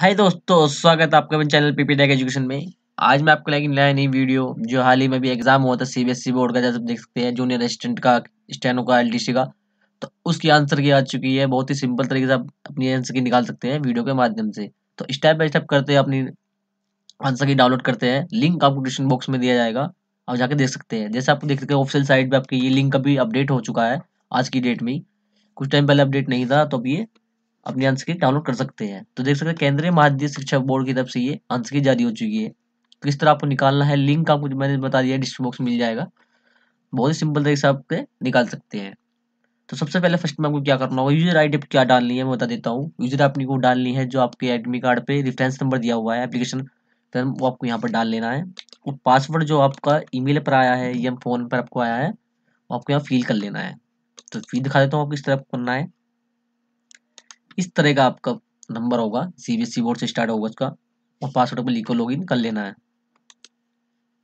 हाय दोस्तों स्वागत है आपका अपने चैनल पीपी टेक एजुकेशन में आज मैं आपको लाएगी नया नई वीडियो जो हाल ही में भी एग्जाम हुआ था सीबीएसई बोर्ड e का जैसे देख सकते हैं जूनियर असिस्टेंट का स्टेनो का एल का तो उसकी आंसर की आ चुकी है बहुत ही सिंपल तरीके से आप अपनी आंसर की निकाल सकते हैं वीडियो के माध्यम से तो स्टेप बाय स्टेप करते हैं अपनी आंसर की डाउनलोड करते हैं लिंक आपको डिस्क्रिप्शन बॉक्स में दिया जाएगा आप जाके देख सकते हैं जैसे आपको देख सकते हैं ऑफिशियल साइट पर आपकी ये लिंक अभी अपडेट हो चुका है आज की डेट में कुछ टाइम पहले अपडेट नहीं था तो अब ये अपनी आंसर डाउनलोड कर सकते हैं तो देख सकते हैं केंद्रीय माध्यमिक शिक्षा बोर्ड की तरफ से ये आंसर जारी हो चुकी है तो इस तरह आपको निकालना है लिंक आपको मैंने बता दिया डिस्क्रिप्शन बॉक्स मिल जाएगा बहुत ही सिंपल तरीके से आप निकाल सकते हैं तो सबसे पहले फर्स्ट में आपको क्या करना होगा यूजर आईडी क्या डालनी है मैं बता देता हूँ यूजर आपने को डालनी है जो आपके एडमिट कार्ड पे रेफरेंस नंबर दिया हुआ है एप्लीकेशन फिर वो आपको यहाँ पर डाल लेना है और पासवर्ड जो आपका ईमेल पर आया है या फोन पर आपको आया है वो आपको यहाँ फिल कर लेना है तो फिल दिखा देता हूँ आपको इस तरह करना है इस तरह का आपका नंबर होगा सीबीएसई बोर्ड e से स्टार्ट होगा उसका और पासवर्ड को लिखो लॉग लॉगिन कर लेना है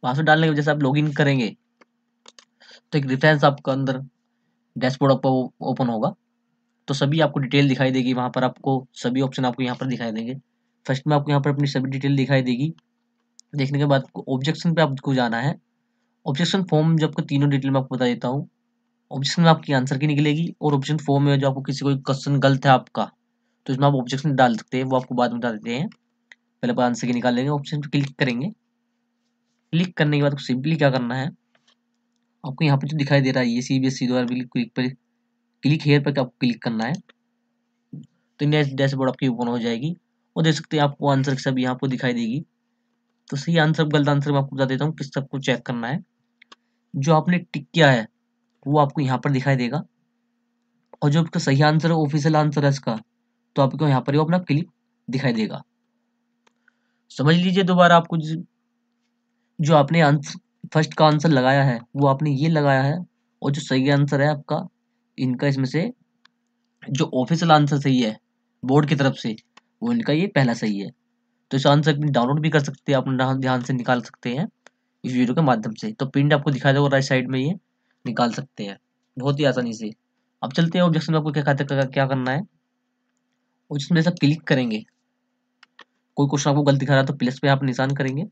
पासवर्ड डालने की वजह से आप लॉगिन करेंगे तो एक रिफरेंस आपका अंदर डैशबोर्ड आपका ओपन होगा तो सभी आपको डिटेल दिखाई देगी वहाँ पर आपको सभी ऑप्शन आपको यहाँ पर दिखाई देंगे फर्स्ट में आपको यहाँ पर अपनी सभी डिटेल दिखाई देगी देखने के बाद ऑब्जेक्शन पे आपको जाना है ऑब्जेक्शन फॉर्म जो आपको तीनों डिटेल में आपको बता देता हूँ ऑप्शन में आपकी आंसर की निकलेगी और ऑप्शन फॉर्म में जो आपको किसी कोई क्वेश्चन गलत है आपका तो इसमें आप ऑब्जेक्शन डाल सकते हैं वो आपको बाद में बता देते हैं पहले आप आंसर की निकाल लेंगे ऑप्शन पर क्लिक करेंगे क्लिक करने के बाद आपको सिंपली क्या करना है आपको यहाँ पर जो दिखाई दे रहा है ये सी बी एस सी द्वारा क्लिक पर क्लिक हेयर पर तो आपको क्लिक करना है तो इंडिया डैशबोर्ड आपकी ओपन हो जाएगी और देख सकते हैं आपको आंसर सब यहाँ पर दिखाई देगी तो सही आंसर गलत आंसर मैं आपको बता देता हूँ किस सबको चेक करना है जो आपने टिक किया है वो आपको यहाँ पर दिखाई देगा और जो आपका सही आंसर है ऑफिशियल आंसर है इसका तो आपको यहाँ पर अपना क्लिप दिखाई देगा समझ लीजिए दोबारा आपको जो आपने आंसर फर्स्ट का आंसर लगाया है वो आपने ये लगाया है और जो सही आंसर है आपका इनका इसमें से जो ऑफिशियल आंसर सही है बोर्ड की तरफ से वो इनका ये पहला सही है तो इस आंसर डाउनलोड भी कर सकते हैं आप ध्यान से निकाल सकते हैं इस वीडियो के माध्यम से तो प्रिंट आपको दिखाई देगा राइट साइड में ये निकाल सकते हैं बहुत ही आसानी से अब चलते हैं ऑब्जेक्शन में आपको क्या क्या करना है और जिसमें आप क्लिक करेंगे कोई क्वेश्चन आपको गलत दिखा रहा है तो प्लस पे आप निशान करेंगे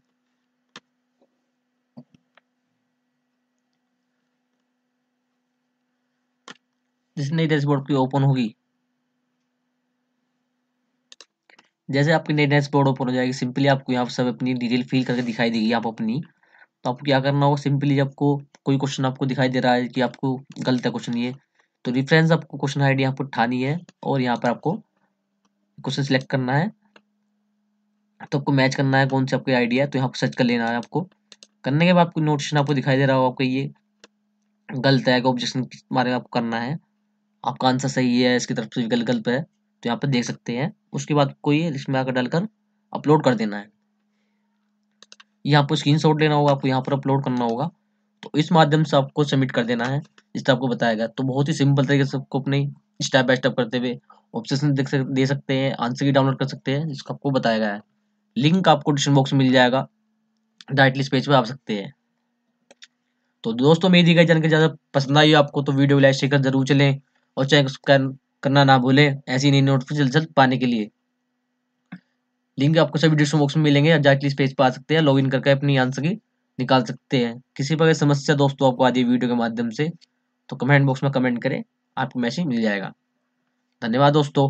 जिस नई डैशबोर्ड की ओपन होगी जैसे आपकी नई डैशबोर्ड ओपन हो जाएगी सिंपली आपको यहाँ पर सब अपनी डिटेल फिल करके दिखाई देगी आप अपनी तो आपको क्या करना होगा सिंपली आपको कोई क्वेश्चन आपको दिखाई दे रहा है कि आपको गलत है क्वेश्चन ये तो रिफरेंस आपको क्वेश्चन आईडी यहाँ पर उठानी है और यहाँ पर आपको क्वेश्चन सिलेक्ट करना है तो आपको मैच करना है कौन से आपकी आइडिया है तो यहाँ पर सर्च कर लेना है आपको करने के बाद आपको नोटिशन आपको दिखाई दे रहा हो आपको ये गलत है ऑब्जेक्शन के बारे में आपको करना है आपका आंसर सही है इसकी तरफ से गलत गलत है तो यहाँ पर देख सकते हैं उसके बाद आपको ये इसमें आकर डालकर अपलोड कर देना है यहाँ पर स्क्रीन शॉट लेना होगा आपको यहाँ पर अपलोड करना होगा तो इस माध्यम से आपको सबमिट कर देना है जिस तरह आपको बताएगा तो बहुत ही सिंपल तरीके से आपको अपने स्टेप बाय स्टेप करते हुए ऑप्शन देख सक, दे सकते हैं आंसर की डाउनलोड कर सकते हैं जिसको आपको बताया गया है लिंक आपको डिस्क्रिप्शन बॉक्स में मिल जाएगा डायरेक्टली इस पेज पर आ सकते हैं तो दोस्तों मेरी दी गई जानकारी ज़्यादा पसंद आई आपको तो वीडियो लाइक शेयर जरूर चलें और चैनल सब्सक्राइब करना ना भूलें ऐसी नई नोटिफिकेशन जल्द जल्द पाने के लिए लिंक आपको सभी डिस्क्रिप्शन बॉक्स में मिलेंगे आप डायरेक्टली इस पेज पर आ सकते हैं लॉगिन करके अपनी आंसर की निकाल सकते हैं किसी प्रकार समस्या दोस्तों आपको आदि वीडियो के माध्यम से तो कमेंट बॉक्स में कमेंट करें आपको मैसेज मिल जाएगा धन्यवाद दोस्तों